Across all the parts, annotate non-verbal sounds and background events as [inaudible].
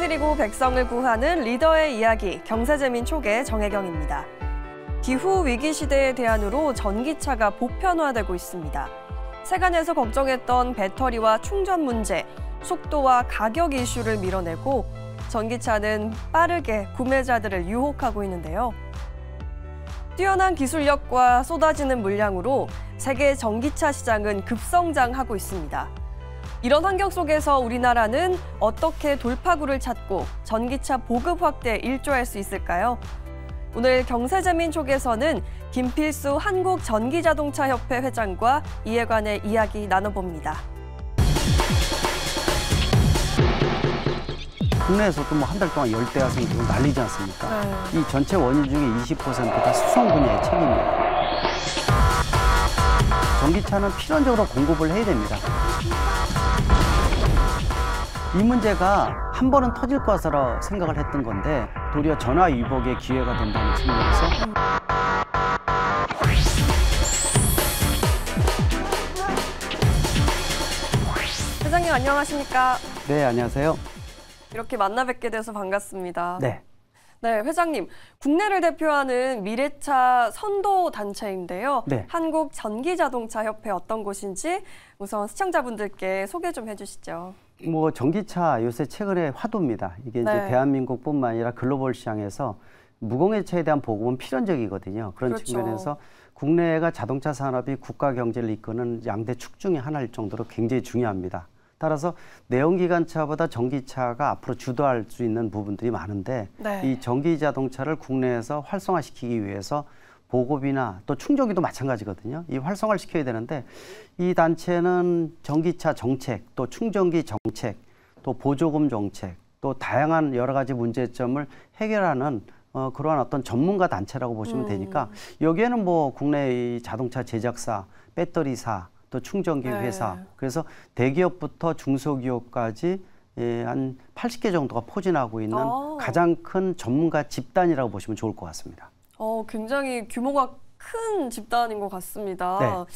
다스리고 백성을 구하는 리더의 이야기 경세재민 초계 정혜경입니다. 기후 위기 시대의 대안으로 전기차가 보편화되고 있습니다. 세간에서 걱정했던 배터리와 충전 문제, 속도와 가격 이슈를 밀어내고 전기차는 빠르게 구매자들을 유혹하고 있는데요. 뛰어난 기술력과 쏟아지는 물량으로 세계 전기차 시장은 급성장하고 있습니다. 이런 환경 속에서 우리나라는 어떻게 돌파구를 찾고 전기차 보급 확대에 일조할 수 있을까요? 오늘 경세재민 쪽에서는 김필수 한국전기자동차협회 회장과 이에 관해 이야기 나눠봅니다. 국내에서도 뭐 한 달 동안 열대야성이 계난리지 않습니까? 네. 이 전체 원인 중에 20%가 수송 분야의 책임이에요. 전기차는 필연적으로 공급을 해야 됩니다. 이 문제가 한 번은 터질 것으로 생각을 했던 건데 도리어 전화 위복의 기회가 된다는 측면에서 회장님 안녕하십니까? 네 안녕하세요. 이렇게 만나 뵙게 돼서 반갑습니다. 네. 네, 회장님. 국내를 대표하는 미래차 선도 단체인데요. 네. 한국 전기자동차 협회 어떤 곳인지 우선 시청자분들께 소개 좀 해주시죠. 뭐 전기차 요새 최근에 화두입니다. 이게 이제 네. 대한민국뿐만 아니라 글로벌 시장에서 무공해차에 대한 보급은 필연적이거든요. 그런 그렇죠. 측면에서 국내가 자동차 산업이 국가 경제를 이끄는 양대 축 중의 하나일 정도로 굉장히 중요합니다. 따라서 내연기관차보다 전기차가 앞으로 주도할 수 있는 부분들이 많은데 네. 이 전기 자동차를 국내에서 활성화시키기 위해서 보급이나 또충전기도 마찬가지거든요. 이 활성화를 시켜야 되는데 이 단체는 전기차 정책, 또 충전기 정책, 또 보조금 정책, 또 다양한 여러 가지 문제점을 해결하는 어, 그러한 어떤 전문가 단체라고 보시면 음. 되니까 여기에는 뭐 국내 자동차 제작사, 배터리사, 또 충전기 네. 회사, 그래서 대기업부터 중소기업까지 예, 한 80개 정도가 포진하고 있는 오. 아. 가장 큰 전문가 집단이라고 보시면 좋을 것 같습니다. 어, 굉장히 규모가 큰 집단인 것 같습니다.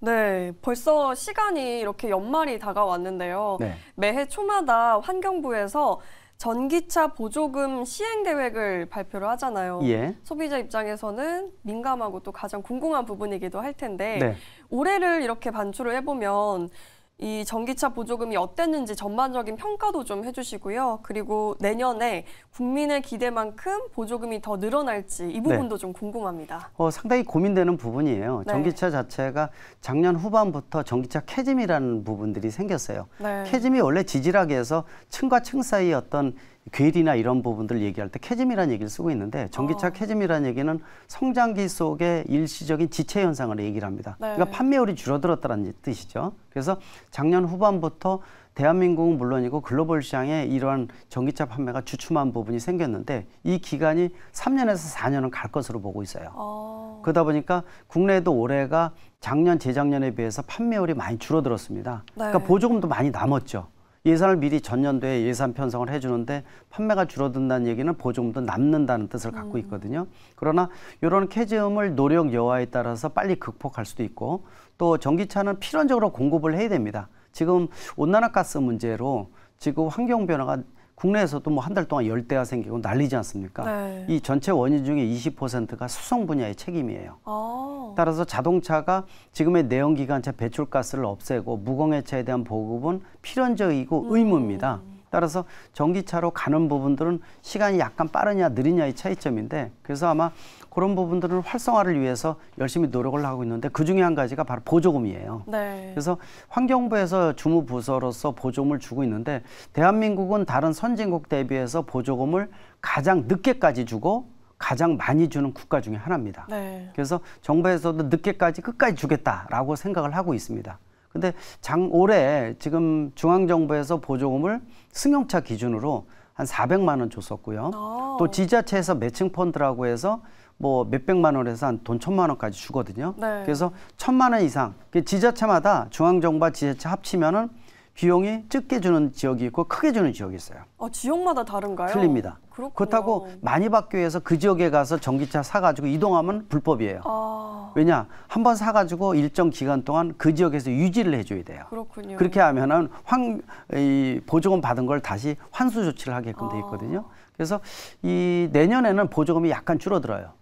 네. 네. 벌써 시간이 이렇게 연말이 다가왔는데요. 네. 매해 초마다 환경부에서 전기차 보조금 시행 계획을 발표를 하잖아요. 예. 소비자 입장에서는 민감하고 또 가장 궁금한 부분이기도 할 텐데 네. 올해를 이렇게 반추를 해보면 이 전기차 보조금이 어땠는지 전반적인 평가도 좀 해주시고요. 그리고 내년에 국민의 기대만큼 보조금이 더 늘어날지 이 부분도 네. 좀 궁금합니다. 어, 상당히 고민되는 부분이에요. 네. 전기차 자체가 작년 후반부터 전기차 캐짐이라는 부분들이 생겼어요. 네. 캐짐이 원래 지질학에서 층과 층 사이 어떤 괴리나 이런 부분들 얘기할 때캐짐이라는 얘기를 쓰고 있는데 전기차 어. 아. 캐짐이라는 얘기는 성장기 속의 일시적인 지체 현상을 얘기를 합니다. 네. 그러니까 판매율이 줄어들었다는 뜻이죠. 그래서 작년 후반부터 대한민국은 물론이고 글로벌 시장에 이러한 전기차 판매가 주춤한 부분이 생겼는데 이 기간이 3년에서 4년은 갈 것으로 보고 있어요. 어. 그러다 보니까 국내에도 올해가 작년 재작년에 비해서 판매율이 많이 줄어들었습니다. 네. 그러니까 보조금도 많이 남았죠. 예산을 미리 전년도에 예산 편성을 해주는데 판매가 줄어든다는 얘기는 보조금도 남는다는 뜻을 갖고 음. 있거든요. 그러나 이런 캐지음을 노력 여하에 따라서 빨리 극복할 수도 있고 또 전기차는 필연적으로 공급을 해야 됩니다. 지금 온난화가스 문제로 지금 환경 변화가 국내에서도 뭐 한 달 동안 열대가 생기고 난리지 않습니까? 네. 이 전체 원인 중에 20%가 수송 분야의 책임이에요. 오. 아. 따라서 자동차가 지금의 내연기관차 배출가스를 없애고 무공해차에 대한 보급은 필연적이고 음. 의무입니다. 따라서 전기차로 가는 부분들은 시간이 약간 빠르냐 느리냐의 차이점인데 그래서 아마 그런 부분들을 활성화를 위해서 열심히 노력을 하고 있는데 그 중에 한 가지가 바로 보조금이에요. 네. 그래서 환경부에서 주무부서로서 보조금을 주고 있는데 대한민국은 다른 선진국 대비해서 보조금을 가장 늦게까지 주고 가장 많이 주는 국가 중에 하나입니다. 네. 그래서 정부에서도 늦게까지 끝까지 주겠다라고 생각을 하고 있습니다. 근데 장 올해 지금 중앙정부에서 보조금을 승용차 기준으로 한 400만 원 줬었고요. 오. 아. 또 지자체에서 매칭 펀드라고 해서 뭐 몇백만 원에서 한 돈 천만 원까지 주거든요. 네. 그래서 천만 원 이상 그 지자체마다 중앙정부와 지자체 합치면은 비용이 적게 주는 지역이 있고 크게 주는 지역이 있어요. 아, 지역마다 다른가요? 틀립니다. 그렇구나. 그렇다고 많이 받기 위해서 그 지역에 가서 전기차 사가지고 이동하면 불법이에요. 아... 왜냐 한 번 사가지고 일정 기간 동안 그 지역에서 유지를 해줘야 돼요. 그렇군요. 그렇게 하면은 환, 이 보조금 받은 걸 다시 환수 조치를 하게끔 돼 아. 있거든요. 그래서 이 내년에는 보조금이 약간 줄어들어요.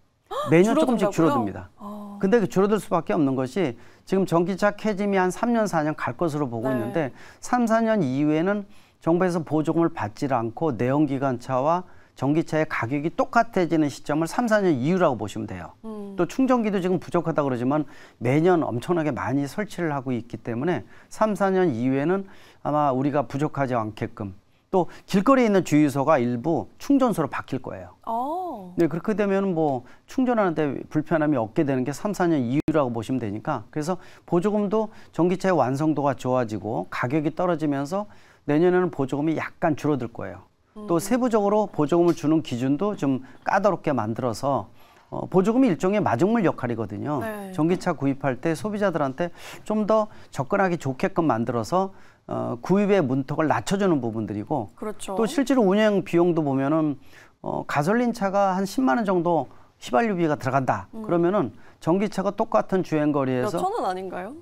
매년 조금씩 줄어듭니다. 어. 근데 그 줄어들 수밖에 없는 것이 지금 전기차 캐짐이 한 3년 4년 갈 것으로 보고 네. 있는데 3, 4년 이후에는 정부에서 보조금을 받지 않고 내연기관차와 전기차의 가격이 똑같아지는 시점을 3, 4년 이후라고 보시면 돼요. 음. 또 충전기도 지금 부족하다 고 그러지만 매년 엄청나게 많이 설치를 하고 있기 때문에 3, 4년 이후에는 아마 우리가 부족하지 않게끔 또 길거리에 있는 주유소가 일부 충전소로 바뀔 거예요. 오. 어. 네, 그렇게 되면 뭐 충전하는데 불편함이 없게 되는 게 3, 4년 이후라고 보시면 되니까 그래서 보조금도 전기차의 완성도가 좋아지고 가격이 떨어지면서 내년에는 보조금이 약간 줄어들 거예요. 음. 또 세부적으로 보조금을 주는 기준도 좀 까다롭게 만들어서 어, 보조금이 일종의 마중물 역할이거든요. 네. 전기차 구입할 때 소비자들한테 좀 더 접근하기 좋게끔 만들어서 어, 구입의 문턱을 낮춰주는 부분들이고 그렇죠. 또 실제로 운영 비용도 보면은 어, 가솔린 차가 한 10만 원 정도 휘발유비가 들어간다. 음. 그러면은 전기차가 똑같은 주행 거리에서 몇 천 원 아닌가요?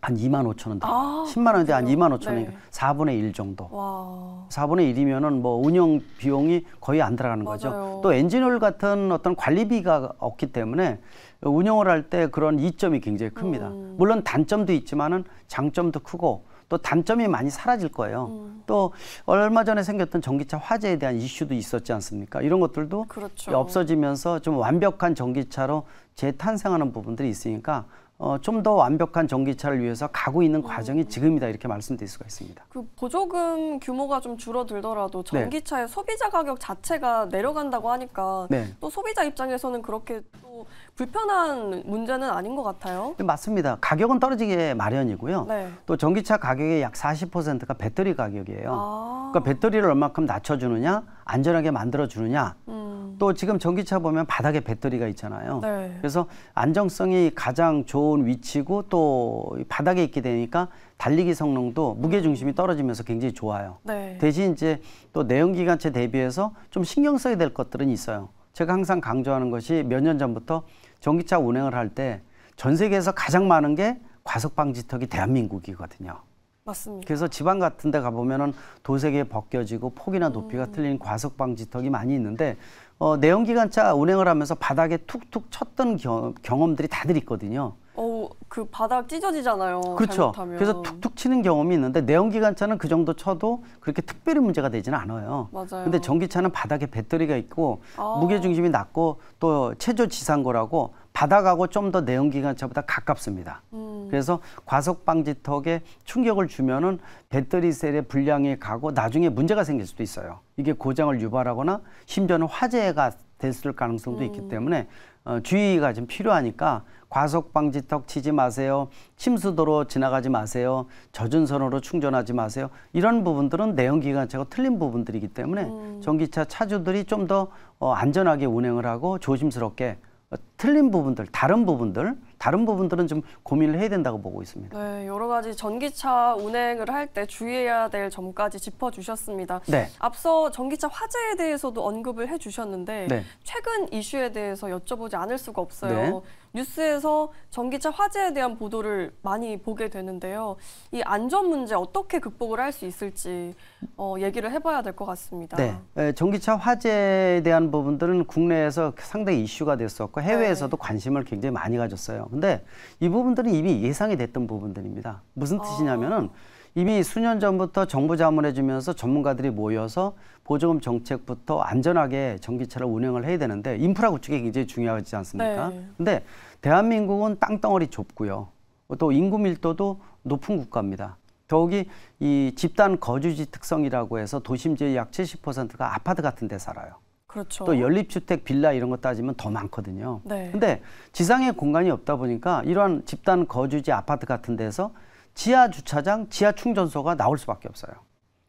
한 2만 5천 원. 아, 10만 원대 한 2만 5천 원이니까 네. 4분의 1 정도. 와. 4분의 1이면은 뭐 운영 비용이 거의 안 들어가는 맞아요. 거죠. 또 엔진오일 같은 어떤 관리비가 없기 때문에 운영을 할 때 그런 이점이 굉장히 큽니다. 음. 물론 단점도 있지만은 장점도 크고 또 단점이 많이 사라질 거예요. 음. 또 얼마 전에 생겼던 전기차 화재에 대한 이슈도 있었지 않습니까? 이런 것들도 그렇죠. 없어지면서 좀 완벽한 전기차로 재탄생하는 부분들이 있으니까 어, 좀 더 완벽한 전기차를 위해서 가고 있는 과정이 음. 지금이다 이렇게 말씀드릴 수가 있습니다. 그 보조금 규모가 좀 줄어들더라도 네. 전기차의 네. 소비자 가격 자체가 내려간다고 하니까 네. 또 소비자 입장에서는 그렇게 또 불편한 문제는 아닌 것 같아요. 네, 맞습니다. 가격은 떨어지게 마련이고요. 네. 또 전기차 가격의 약 40%가 배터리 가격이에요. 아. 그러니까 배터리를 얼마큼 낮춰주느냐 안전하게 만들어 주느냐. 음. 또 지금 전기차 보면 바닥에 배터리가 있잖아요. 네. 그래서 안정성이 가장 좋은 위치고 또 바닥에 있게 되니까 달리기 성능도 무게 중심이 떨어지면서 굉장히 좋아요. 네. 대신 이제 또내연기관체 대비해서 좀 신경 써야 될 것들은 있어요. 제가 항상 강조하는 것이 몇 년 전부터 전기차 운행을 할 때 전 세계에서 가장 많은 게 과속 방지턱이 대한민국이거든요. 맞습니다. 그래서 지방 같은 데 가보면은 도색에 벗겨지고 폭이나 높이가 음. 틀린 과속 방지턱이 많이 있는데 어, 내연기관차 운행을 하면서 바닥에 툭툭 쳤던 겨, 경험들이 다들 있거든요. 어, 그 바닥 찢어지잖아요. 그렇죠. 잘못하면. 그래서 툭툭 치는 경험이 있는데 내연기관차는 그 정도 쳐도 그렇게 특별히 문제가 되지는 않아요. 맞아요. 근데 전기차는 바닥에 배터리가 있고 아. 무게 중심이 낮고 또 체조 지상고라고 바닥하고 좀 더 내연기관차보다 가깝습니다. 음. 그래서 과속 방지턱에 충격을 주면은 배터리 셀의 불량이 가고 나중에 문제가 생길 수도 있어요. 이게 고장을 유발하거나 심지어는 화재가 됐을 가능성도 음. 있기 때문에 어, 주의가 좀 필요하니까 과속 방지턱 치지 마세요. 침수도로 지나가지 마세요. 젖은 선으로 충전하지 마세요. 이런 부분들은 내연기관차가 틀린 부분들이기 때문에 음. 전기차 차주들이 좀더 어, 안전하게 운행을 하고 조심스럽게 틀린 부분들, 다른 부분들, 다른 부분들은 좀 고민을 해야 된다고 보고 있습니다. 네, 여러 가지 전기차 운행을 할 때 주의해야 될 점까지 짚어주셨습니다. 네. 앞서 전기차 화재에 대해서도 언급을 해주셨는데 네. 최근 이슈에 대해서 여쭤보지 않을 수가 없어요. 네. 뉴스에서 전기차 화재에 대한 보도를 많이 보게 되는데요. 이 안전 문제 어떻게 극복을 할 수 있을지 어, 얘기를 해봐야 될 것 같습니다. 네, 전기차 화재에 대한 부분들은 국내에서 상당히 이슈가 됐었고 네. 해외에서도 네. 관심을 굉장히 많이 가졌어요. 근데 이 부분들은 이미 예상이 됐던 부분들입니다. 무슨 아. 뜻이냐면은 아. 이미 수년 전부터 정부 자문해 주면서 전문가들이 모여서 보조금 정책부터 안전하게 전기차를 운영을 해야 되는데 인프라 구축이 굉장히 중요하지 않습니까? 네. 근데 대한민국은 땅덩어리 좁고요. 또 인구 밀도도 높은 국가입니다. 더욱이 이 집단 거주지 특성이라고 해서 도심지의 약 70%가 아파트 같은 데 살아요. 그렇죠. 또 연립주택, 빌라 이런 거 따지면 더 많거든요. 네. 근데 지상에 공간이 없다 보니까 이러한 집단 거주지 아파트 같은 데서 지하 주차장, 지하 충전소가 나올 수밖에 없어요.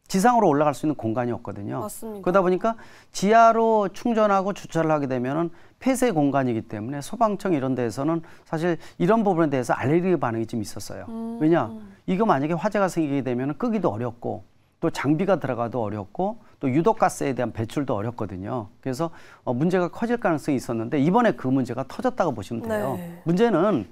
지상으로 올라갈 수 있는 공간이 없거든요. 맞습니다. 그러다 보니까 지하로 충전하고 주차를 하게 되면은 폐쇄 공간이기 때문에 소방청 이런 데에서는 사실 이런 부분에 대해서 알레르기 반응이 좀 있었어요. 음. 왜냐 이거 만약에 화재가 생기게 되면은 끄기도 어렵고 또 장비가 들어가도 어렵고 또 유독가스에 대한 배출도 어렵거든요. 그래서 어, 문제가 커질 가능성이 있었는데 이번에 그 문제가 터졌다고 보시면 돼요. 네. 문제는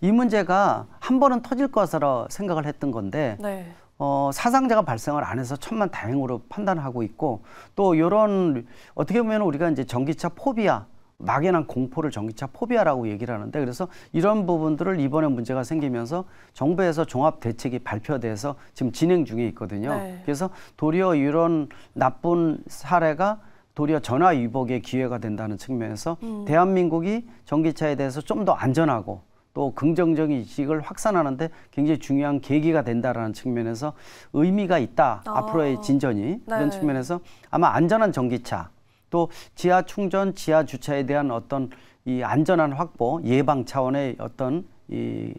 이 문제가 한 번은 터질 것으로 생각을 했던 건데 네. 어, 사상자가 발생을 안 해서 천만 다행으로 판단하고 있고 또 이런 어떻게 보면 우리가 이제 전기차 포비아 막연한 공포를 전기차 포비아라고 얘기를 하는데 그래서 이런 부분들을 이번에 문제가 생기면서 정부에서 종합 대책이 발표돼서 지금 진행 중에 있거든요. 네. 그래서 도리어 이런 나쁜 사례가 도리어 전화 위복의 기회가 된다는 측면에서 음. 대한민국이 전기차에 대해서 좀 더 안전하고 또 긍정적인 인식을 확산하는데 굉장히 중요한 계기가 된다라는 측면에서 의미가 있다. 아. 앞으로의 진전이 네. 그런 측면에서 아마 안전한 전기차 또 지하 충전, 지하 주차에 대한 어떤 이 안전한 확보 예방 차원의 어떤 이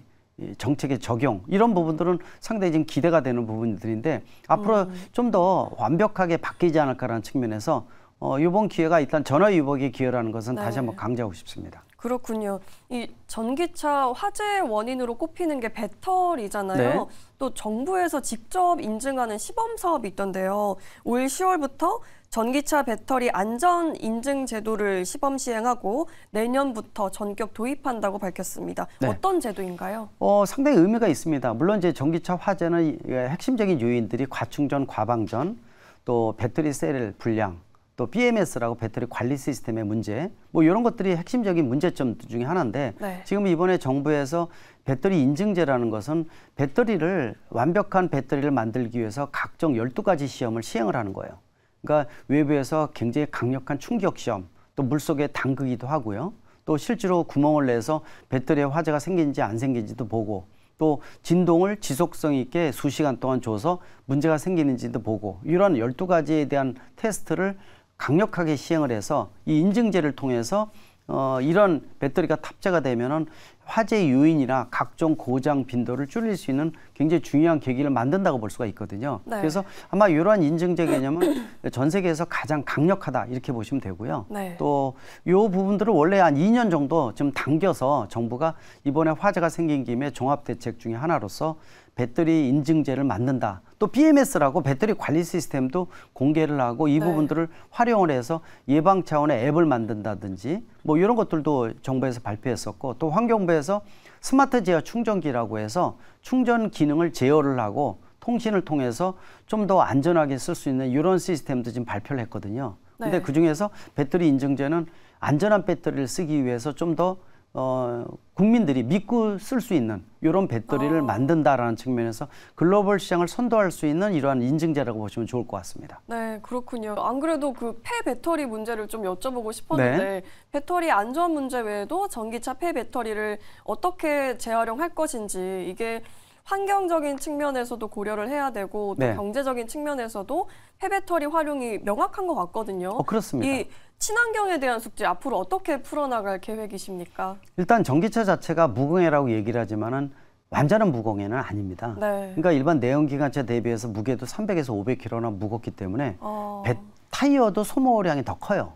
정책의 적용 이런 부분들은 상당히 지금 기대가 되는 부분들인데 앞으로 음. 좀더 완벽하게 바뀌지 않을까라는 측면에서 어, 이번 기회가 일단 전화 위복의 기회라는 것은 네. 다시 한번 강조하고 싶습니다. 그렇군요. 이 전기차 화재 원인으로 꼽히는 게 배터리잖아요. 네. 또 정부에서 직접 인증하는 시범 사업이 있던데요. 올 10월부터 전기차 배터리 안전 인증 제도를 시범 시행하고 내년부터 전격 도입한다고 밝혔습니다. 네. 어떤 제도인가요? 어, 상당히 의미가 있습니다. 물론 이제 전기차 화재는 예, 핵심적인 요인들이 과충전, 과방전, 또 배터리 셀 분량, 또 BMS라고 배터리 관리 시스템의 문제 뭐 이런 것들이 핵심적인 문제점 중에 하나인데 네. 지금 이번에 정부에서 배터리 인증제라는 것은 배터리를 완벽한 배터리를 만들기 위해서 각종 12가지 시험을 시행을 하는 거예요. 그러니까 외부에서 굉장히 강력한 충격 시험 또 물속에 담그기도 하고요. 또 실제로 구멍을 내서 배터리에 화재가 생긴지 안 생긴지도 보고 또 진동을 지속성 있게 수시간 동안 줘서 문제가 생기는지도 보고 이런한 열두가지에 대한 테스트를 강력하게 시행을 해서 이 인증제를 통해서 어, 이런 배터리가 탑재가 되면은 화재 요인이나 각종 고장 빈도를 줄일 수 있는 굉장히 중요한 계기를 만든다고 볼 수가 있거든요. 네. 그래서 아마 이러한 인증제 개념은 [coughs] 전 세계에서 가장 강력하다 이렇게 보시면 되고요. 네. 또이 부분들을 원래 한 2년 정도 좀 당겨서 정부가 이번에 화재가 생긴 김에 종합 대책 중의 하나로서 배터리 인증제를 만든다. 또 BMS라고 배터리 관리 시스템도 공개를 하고 이 네. 부분들을 네. 활용을 해서 예방 차원의 앱을 만든다든지 뭐 이런 것들도 정부에서 발표했었고 또 환경부에서 스마트 제어 충전기라고 해서 충전 기능을 제어를 하고 통신을 통해서 좀 더 안전하게 쓸 수 있는 이런 시스템도 지금 발표를 했거든요. 근데 네. 그중에서 배터리 인증제는 안전한 배터리를 쓰기 위해서 좀더 어, 국민들이 믿고 쓸 수 있는 이런 배터리를 어. 만든다라는 측면에서 글로벌 시장을 선도할 수 있는 이러한 인증제라고 보시면 좋을 것 같습니다. 네, 그렇군요. 안 그래도 그폐 배터리 문제를 좀 여쭤보고 싶었는데 네. 배터리 안전 문제 외에도 전기차 폐 배터리를 어떻게 재활용할 것인지 이게 환경적인 측면에서도 고려를 해야 되고 또 네. 경제적인 측면에서도 폐배터리 활용이 명확한 것 같거든요. 어, 그렇습니다. 이 친환경에 대한 숙제 앞으로 어떻게 풀어나갈 계획이십니까? 일단 전기차 자체가 무공해라고 얘기를 하지만은 완전한 무공해는 아닙니다. 네. 그러니까 일반 내연기관차 대비해서 무게도 300에서 500kg나 무겁기 때문에 어... 배, 타이어도 소모량이 더 커요.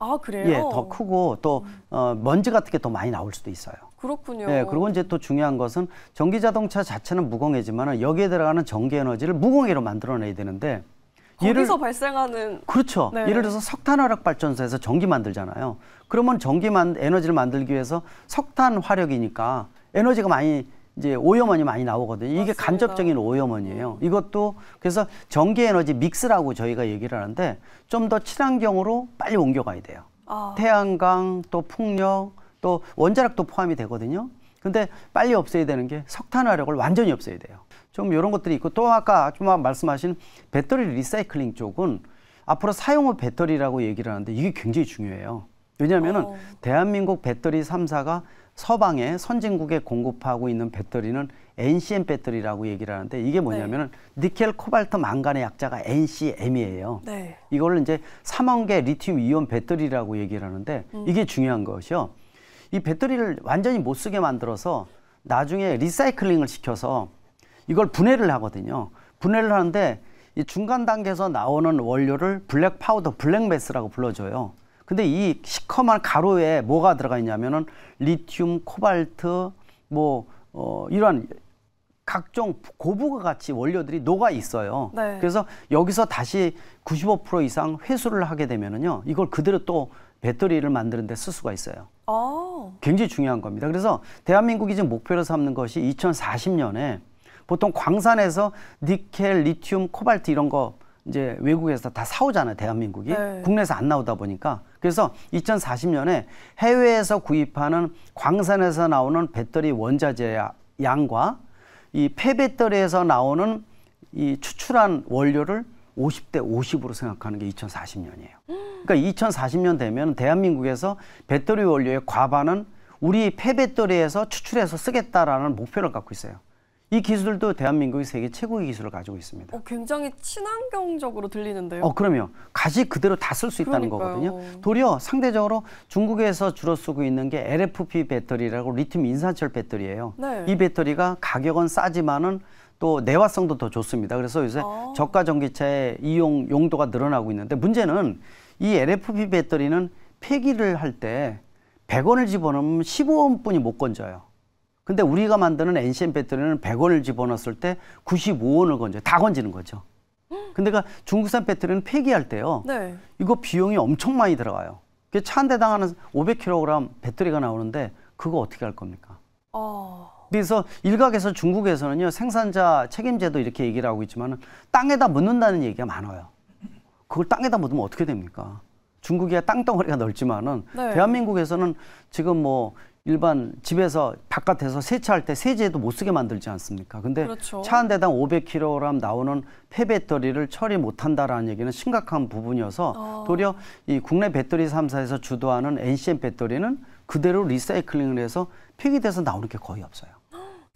아 그래요? 예, 더 크고 또 어, 먼지 같은 게 더 많이 나올 수도 있어요. 그렇군요. 예, 그리고 이제 또 중요한 것은 전기 자동차 자체는 무공해지만 여기에 들어가는 전기 에너지를 무공해로 만들어내야 되는데 거기서 예를, 발생하는 그렇죠. 네. 예를 들어서 석탄 화력 발전소에서 전기 만들잖아요. 그러면 전기 만 에너지를 만들기 위해서 석탄 화력이니까 에너지가 많이 이제 오염원이 많이 나오거든요. 이게 맞습니다. 간접적인 오염원이에요. 음. 이것도 그래서 전기 에너지 믹스라고 저희가 얘기를 하는데 좀 더 친환경으로 빨리 옮겨가야 돼요. 아. 태양광 또 풍력 또 원자력도 포함이 되거든요. 근데 빨리 없애야 되는 게 석탄 화력을 완전히 없애야 돼요. 좀 이런 것들이 있고 또 아까 아주 말씀하신 배터리 리사이클링 쪽은 앞으로 사용 후 배터리라고 얘기를 하는데 이게 굉장히 중요해요. 왜냐하면은 어. 대한민국 배터리 삼사가 서방에 선진국에 공급하고 있는 배터리는 NCM 배터리라고 얘기를 하는데 이게 뭐냐면은 네. 니켈 코발트 망간의 약자가 NCM이에요. 네. 이걸 이제 3만 개 리튬 이온 배터리라고 얘기를 하는데 음. 이게 중요한 것이요. 이 배터리를 완전히 못 쓰게 만들어서 나중에 리사이클링을 시켜서 이걸 분해를 하거든요. 분해를 하는데 이 중간 단계에서 나오는 원료를 블랙 파우더, 블랙 매스라고 불러줘요. 근데 이 시커먼 가루에 뭐가 들어가 있냐면은 리튬, 코발트, 뭐 어, 이러한 각종 고부가 같이 원료들이 녹아 있어요. 네. 그래서 여기서 다시 95% 이상 회수를 하게 되면은요, 이걸 그대로 또 배터리를 만드는데 쓸 수가 있어요. 오. 어. 굉장히 중요한 겁니다. 그래서 대한민국이 지금 목표로 삼는 것이 2040년에 보통 광산에서 니켈, 리튬, 코발트 이런 거 이제 외국에서 다 사오잖아요, 대한민국이. 네. 국내에서 안 나오다 보니까. 그래서 2040년에 해외에서 구입하는 광산에서 나오는 배터리 원자재 양과 이 폐배터리에서 나오는 이 추출한 원료를 50대 50으로 생각하는 게 2040년이에요. 그러니까 2040년 되면 대한민국에서 배터리 원료의 과반은 우리 폐배터리에서 추출해서 쓰겠다라는 목표를 갖고 있어요. 이 기술도 대한민국이 세계 최고의 기술을 가지고 있습니다. 어, 굉장히 친환경적으로 들리는데요. 어, 그럼요. 가시 그대로 다 쓸 수 있다는 거거든요. 도리어 상대적으로 중국에서 주로 쓰고 있는 게 LFP 배터리라고 리튬 인산철 배터리예요. 네. 이 배터리가 가격은 싸지만은 또 내화성도 더 좋습니다. 그래서 요새 아. 저가 전기차의 이용 용도가 늘어나고 있는데 문제는 이 LFP 배터리는 폐기를 할 때 100원을 집어넣으면 15원뿐이 못 건져요. 근데 우리가 만드는 엔 c m 배터리는 100원을 집어넣었을 때 95원을 건져요. 다 건지는 거죠. 근데 그러니까 중국산 배터리는 폐기할 때요. 네. 이거 비용이 엄청 많이 들어가요. 차 한 대당 하는 500kg 배터리가 나오는데 그거 어떻게 할 겁니까? 어... 그래서 일각에서 중국에서는요 생산자 책임제도 이렇게 얘기를 하고 있지만 땅에다 묻는다는 얘기가 많아요. 그걸 땅에다 묻으면 어떻게 됩니까? 중국이야 땅덩어리가 넓지만은 네. 대한민국에서는 지금 뭐 일반 집에서 바깥에서 세차할 때 세제도 못 쓰게 만들지 않습니까? 근데 그렇죠. 차한 대당 500kg 나오는 폐배터리를 처리 못 한다라는 얘기는 심각한 부분이어서 어. 도리어 이 국내 배터리 3사에서 주도하는 NCM 배터리는 그대로 리사이클링을 해서 폐기돼서 나오는 게 거의 없어요.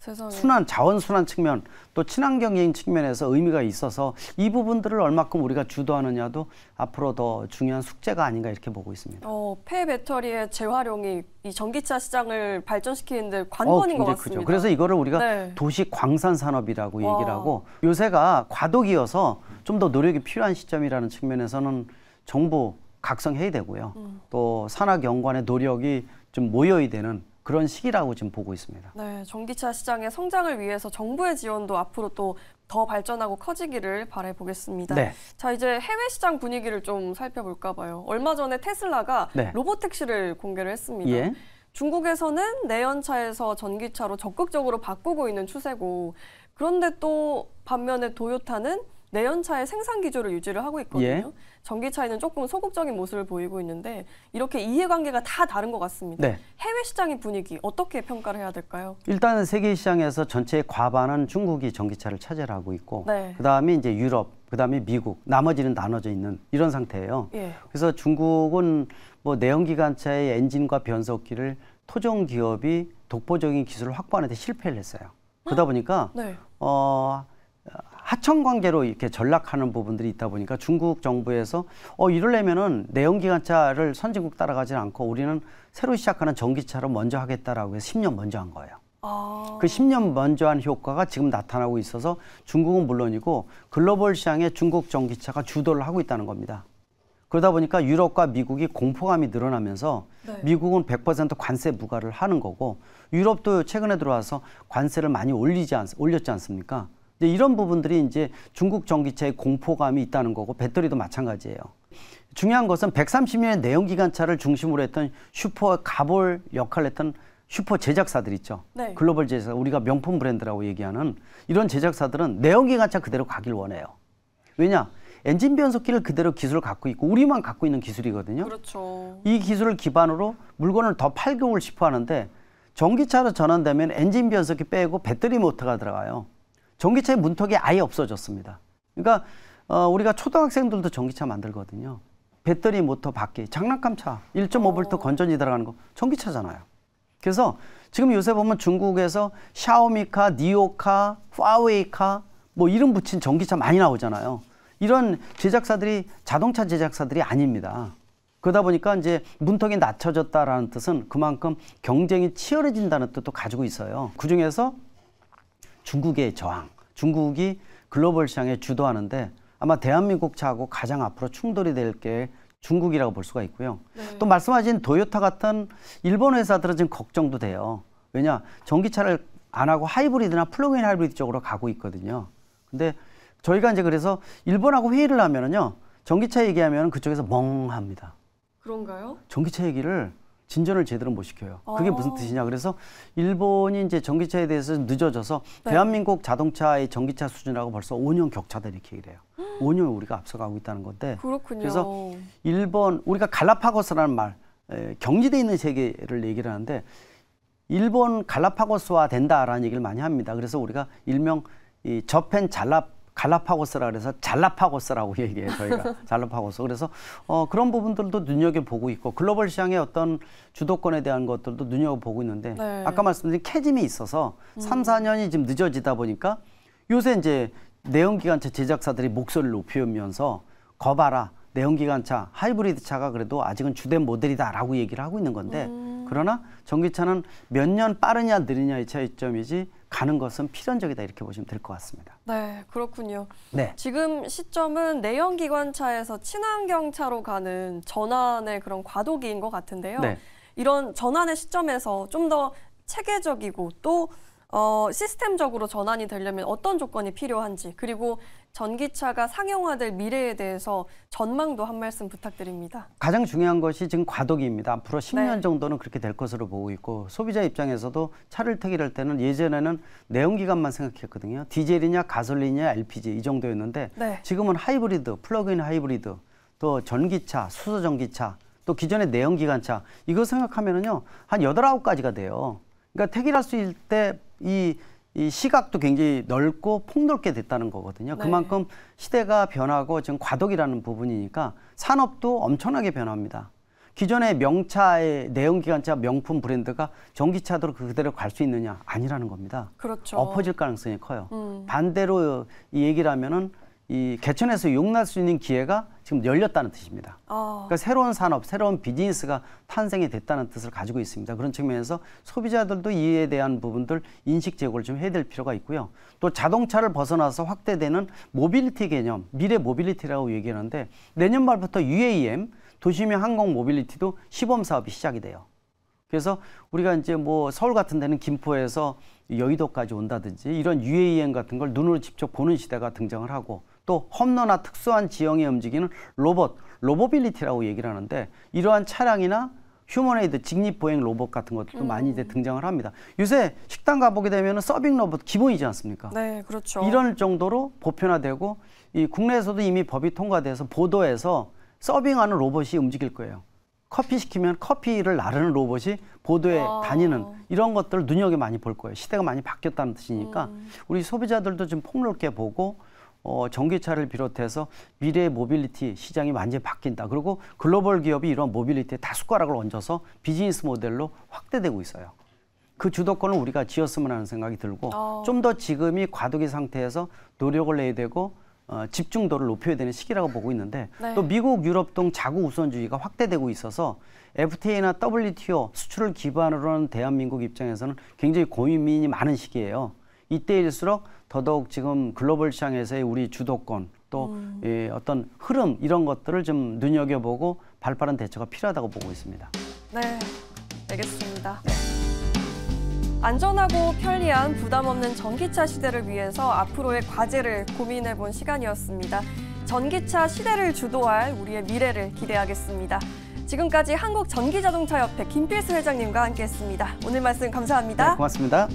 세상에. 순환 자원 순환 측면 또 친환경적인 측면에서 의미가 있어서 이 부분들을 얼마큼 우리가 주도하느냐도 앞으로 더 중요한 숙제가 아닌가 이렇게 보고 있습니다. 어, 폐 배터리의 재활용이 이 전기차 시장을 발전시키는데 어, 관건인 어, 것 같습니다. 크죠. 그래서 이거를 우리가 네. 도시 광산 산업이라고 얘기를 하고 요새가 과도기여서 좀 더 노력이 필요한 시점이라는 측면에서는 정부 각성해야 되고요. 음. 또 산학연관의 노력이 좀 모여야 되는 그런 시기라고 지금 보고 있습니다. 네, 전기차 시장의 성장을 위해서 정부의 지원도 앞으로 또 더 발전하고 커지기를 바래 보겠습니다. 네. 자, 이제 해외 시장 분위기를 좀 살펴볼까 봐요. 얼마 전에 테슬라가 네. 로봇 택시를 공개를 했습니다. 예. 중국에서는 내연차에서 전기차로 적극적으로 바꾸고 있는 추세고 그런데 또 반면에 도요타는 내연차의 생산 기조를 유지를 하고 있거든요. 예. 전기차에는 조금 소극적인 모습을 보이고 있는데 이렇게 이해관계가 다 다른 것 같습니다. 네. 해외 시장의 분위기 어떻게 평가를 해야 될까요? 일단은 세계 시장에서 전체의 과반은 중국이 전기차를 차지하고 있고 네. 그다음에 이제 유럽, 그다음에 미국, 나머지는 나눠져 있는 이런 상태예요. 예. 그래서 중국은 뭐 내연기관차의 엔진과 변속기를 토종 기업이 독보적인 기술을 확보하는 데 실패를 했어요. 그러다 어? 보니까 네. 어 하청 관계로 이렇게 전락하는 부분들이 있다 보니까 중국 정부에서 어 이럴려면은 내연기관차를 선진국 따라가지 않고 우리는 새로 시작하는 전기차로 먼저 하겠다라고 해서 10년 먼저 한 거예요. 아... 그 10년 먼저 한 효과가 지금 나타나고 있어서 중국은 물론이고 글로벌 시장에 중국 전기차가 주도를 하고 있다는 겁니다. 그러다 보니까 유럽과 미국이 공포감이 늘어나면서 네. 미국은 100% 관세 부과를 하는 거고 유럽도 최근에 들어와서 관세를 많이 올리지 않, 올렸지 않습니까? 근데 이런 부분들이 이제 중국 전기차의 공포감이 있다는 거고 배터리도 마찬가지예요. 중요한 것은 130년의 내연기관차를 중심으로 했던 슈퍼 가볼 역할을 했던 슈퍼 제작사들 있죠. 네. 글로벌 제작사 우리가 명품 브랜드라고 얘기하는 이런 제작사들은 내연기관차 그대로 가길 원해요. 왜냐? 엔진 변속기를 그대로 기술을 갖고 있고 우리만 갖고 있는 기술이거든요. 그렇죠. 이 기술을 기반으로 물건을 더 팔고 싶어 하는데 전기차로 전환되면 엔진 변속기 빼고 배터리 모터가 들어가요. 전기차의 문턱이 아예 없어졌습니다. 그러니까 어, 우리가 초등학생들도 전기차 만들거든요. 배터리 모터 바퀴, 장난감 차, 1.5V 어. 건전지 들어가는 거 전기차잖아요. 그래서 지금 요새 보면 중국에서 샤오미카, 니오카, 파웨이카 뭐 이름 붙인 전기차 많이 나오잖아요. 이런 제작사들이 자동차 제작사들이 아닙니다. 그러다 보니까 이제 문턱이 낮춰졌다라는 뜻은 그만큼 경쟁이 치열해진다는 뜻도 가지고 있어요. 그 중에서 중국의 저항, 중국이 글로벌 시장에 주도하는데 아마 대한민국 차하고 가장 앞으로 충돌이 될 게 중국이라고 볼 수가 있고요. 네. 또 말씀하신 도요타 같은 일본 회사들은 지금 걱정도 돼요. 왜냐 전기차를 안 하고 하이브리드나 플러그인 하이브리드 쪽으로 가고 있거든요. 근데 저희가 이제 그래서 일본하고 회의를 하면은요 전기차 얘기하면 그쪽에서 멍합니다. 그런가요? 전기차 얘기를 진전을 제대로 못 시켜요. 그게 무슨 어. 뜻이냐. 그래서 일본이 이제 전기차에 대해서 늦어져서 네. 대한민국 자동차의 전기차 수준하고 벌써 5년 격차다 이렇게 얘기를 해요. 5년 우리가 앞서가고 있다는 건데. 그렇군요. 그래서 일본, 우리가 갈라파고스라는 말, 에, 경지돼 있는 세계를 얘기를 하는데 일본 갈라파고스화 된다라는 얘기를 많이 합니다. 그래서 우리가 일명 이 저펜 잘라 갈라파고스라 그래서 잘라파고스라고 [laughs] 얘기해요 저희가 [laughs] 잘라파고스 그래서 어, 그런 부분들도 눈여겨 보고 있고 글로벌 시장의 어떤 주도권에 대한 것들도 눈여겨 보고 있는데 네. 아까 말씀드린 캐짐이 있어서 음. 3, 4년이 지금 늦어지다 보니까 요새 이제 내연기관차 제작사들이 목소리를 높이면서 거봐라 내연기관차 하이브리드 차가 그래도 아직은 주된 모델이다라고 얘기를 하고 있는 건데 음. 그러나 전기차는 몇 년 빠르냐 느리냐의 차이점이지 가는 것은 필연적이다 이렇게 보시면 될 것 같습니다. 네, 그렇군요. 네. 지금 시점은 내연 기관차에서 친환경 차로 가는 전환의 그런 과도기인 것 같은데요. 네. 이런 전환의 시점에서 좀 더 체계적이고 또 어, 시스템적으로 전환이 되려면 어떤 조건이 필요한지 그리고 전기차가 상용화될 미래에 대해서 전망도 한 말씀 부탁드립니다. 가장 중요한 것이 지금 과도기입니다. 앞으로 10년 네. 정도는 그렇게 될 것으로 보고 있고 소비자 입장에서도 차를 택일할 때는 예전에는 내연기관만 생각했거든요. 디젤이냐 가솔린이냐 LPG 이 정도였는데 네. 지금은 하이브리드, 플러그인 하이브리드, 또 전기차, 수소 전기차, 또 기존의 내연기관차 이거 생각하면은요 한 여덟 아홉 가지가 돼요. 그러니까 택일할 수 있을 때이 이 시각도 굉장히 넓고 폭넓게 됐다는 거거든요. 네. 그만큼 시대가 변하고 지금 과도기라는 부분이니까 산업도 엄청나게 변합니다. 기존의 명차의 내연기관차 명품 브랜드가 전기차도 그대로 갈 수 있느냐 아니라는 겁니다. 그렇죠. 엎어질 가능성이 커요. 음. 반대로 이 얘기를 하면은 이 개천에서 용납 수 있는 기회가 지금 열렸다는 뜻입니다. 어. 그러니까 새로운 산업, 새로운 비즈니스가 탄생이 됐다는 뜻을 가지고 있습니다. 그런 측면에서 소비자들도 이에 대한 부분들 인식 제고를 좀 해야 될 필요가 있고요. 또 자동차를 벗어나서 확대되는 모빌리티 개념, 미래 모빌리티라고 얘기하는데 내년 말부터 UAM, 도심의 항공 모빌리티도 시범 사업이 시작이 돼요. 그래서 우리가 이제 뭐 서울 같은 데는 김포에서 여의도까지 온다든지 이런 UAM 같은 걸 눈으로 직접 보는 시대가 등장을 하고 또 험로나 특수한 지형에 움직이는 로봇, 로보빌리티라고 얘기를 하는데 이러한 차량이나 휴머네이드 직립보행 로봇 같은 것도 음. 많이 이제 등장을 합니다. 요새 식당 가보게 되면 서빙 로봇 기본이지 않습니까? 네, 그렇죠. 이런 정도로 보편화되고 이 국내에서도 이미 법이 통과돼서 보도에서 서빙하는 로봇이 움직일 거예요. 커피 시키면 커피를 나르는 로봇이 보도에 아. 다니는 이런 것들을 눈여겨 많이 볼 거예요. 시대가 많이 바뀌었다는 뜻이니까 음. 우리 소비자들도 좀 폭넓게 보고 어, 전기차를 비롯해서 미래의 모빌리티 시장이 완전히 바뀐다. 그리고 글로벌 기업이 이런 모빌리티에 다 숟가락을 얹어서 비즈니스 모델로 확대되고 있어요. 그 주도권을 우리가 지었으면 하는 생각이 들고 어. 좀더 지금이 과도기 상태에서 노력을 내야 되고 어, 집중도를 높여야 되는 시기라고 보고 있는데 네. 또 미국 유럽 등 자국 우선주의가 확대되고 있어서 FTA나 WTO 수출을 기반으로 하는 대한민국 입장에서는 굉장히 고민이 많은 시기예요. 이때일수록 더더욱 지금 글로벌 시장에서의 우리 주도권 또 음. 예, 어떤 흐름 이런 것들을 좀 눈여겨보고 발빠른 대처가 필요하다고 보고 있습니다. 네, 알겠습니다. 안전하고 편리한 부담 없는 전기차 시대를 위해서 앞으로의 과제를 고민해 본 시간이었습니다. 전기차 시대를 주도할 우리의 미래를 기대하겠습니다. 지금까지 한국전기자동차협회 김필수 회장님과 함께했습니다. 오늘 말씀 감사합니다. 네, 고맙습니다.